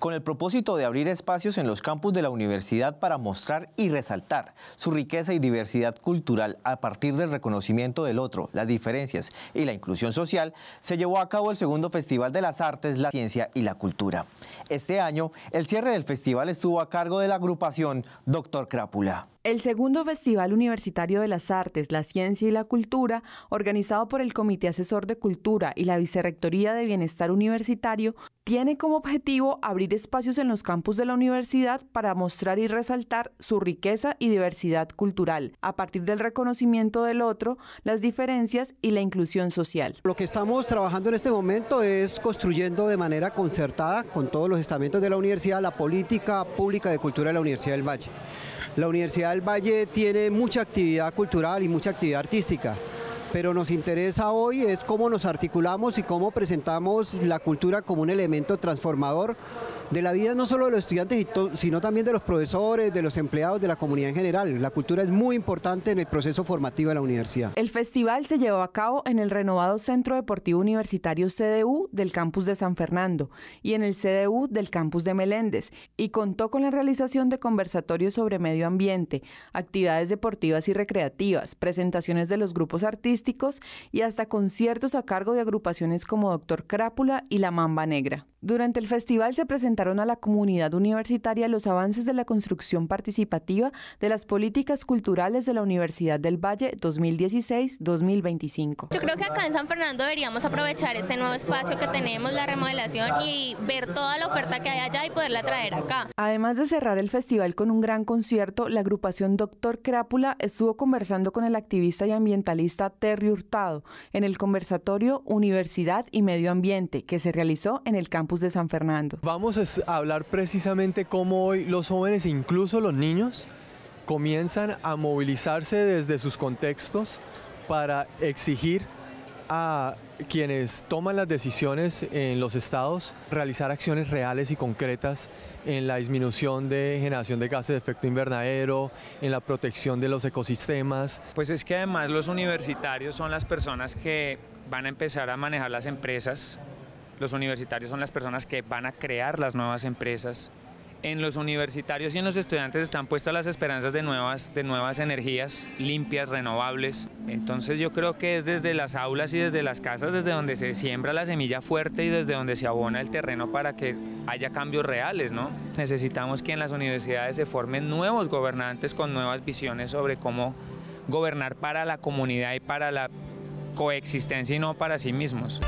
con el propósito de abrir espacios en los campus de la universidad para mostrar y resaltar su riqueza y diversidad cultural a partir del reconocimiento del otro, las diferencias y la inclusión social, se llevó a cabo el segundo Festival de las Artes, la Ciencia y la Cultura. Este año, el cierre del festival estuvo a cargo de la agrupación Doctor Crápula. El segundo Festival Universitario de las Artes, la Ciencia y la Cultura, organizado por el Comité Asesor de Cultura y la Vicerrectoría de Bienestar Universitario, tiene como objetivo abrir espacios en los campus de la universidad para mostrar y resaltar su riqueza y diversidad cultural, a partir del reconocimiento del otro, las diferencias y la inclusión social. Lo que estamos trabajando en este momento es construyendo de manera concertada con todos los estamentos de la universidad la política pública de cultura de la Universidad del Valle. La universidad el valle tiene mucha actividad cultural y mucha actividad artística, pero nos interesa hoy es cómo nos articulamos y cómo presentamos la cultura como un elemento transformador de la vida no solo de los estudiantes, sino también de los profesores, de los empleados, de la comunidad en general. La cultura es muy importante en el proceso formativo de la universidad. El festival se llevó a cabo en el renovado Centro Deportivo Universitario CDU del campus de San Fernando y en el CDU del campus de Meléndez y contó con la realización de conversatorios sobre medio ambiente, actividades deportivas y recreativas, presentaciones de los grupos artísticos y hasta conciertos a cargo de agrupaciones como Doctor Crápula y La Mamba Negra. Durante el festival se presentaron a la comunidad universitaria los avances de la construcción participativa de las políticas culturales de la Universidad del Valle 2016-2025. Yo creo que acá en San Fernando deberíamos aprovechar este nuevo espacio que tenemos, la remodelación y ver toda la oferta que hay allá y poderla traer acá. Además de cerrar el festival con un gran concierto, la agrupación Doctor Crápula estuvo conversando con el activista y ambientalista Terry Hurtado en el conversatorio Universidad y Medio Ambiente que se realizó en el campo de San Fernando. Vamos a hablar precisamente cómo hoy los jóvenes, incluso los niños, comienzan a movilizarse desde sus contextos para exigir a quienes toman las decisiones en los estados realizar acciones reales y concretas en la disminución de generación de gases de efecto invernadero, en la protección de los ecosistemas. Pues es que además los universitarios son las personas que van a empezar a manejar las empresas, los universitarios son las personas que van a crear las nuevas empresas. En los universitarios y en los estudiantes están puestas las esperanzas de nuevas, de nuevas energías limpias, renovables. Entonces yo creo que es desde las aulas y desde las casas desde donde se siembra la semilla fuerte y desde donde se abona el terreno para que haya cambios reales, ¿no? Necesitamos que en las universidades se formen nuevos gobernantes con nuevas visiones sobre cómo gobernar para la comunidad y para la coexistencia y no para sí mismos.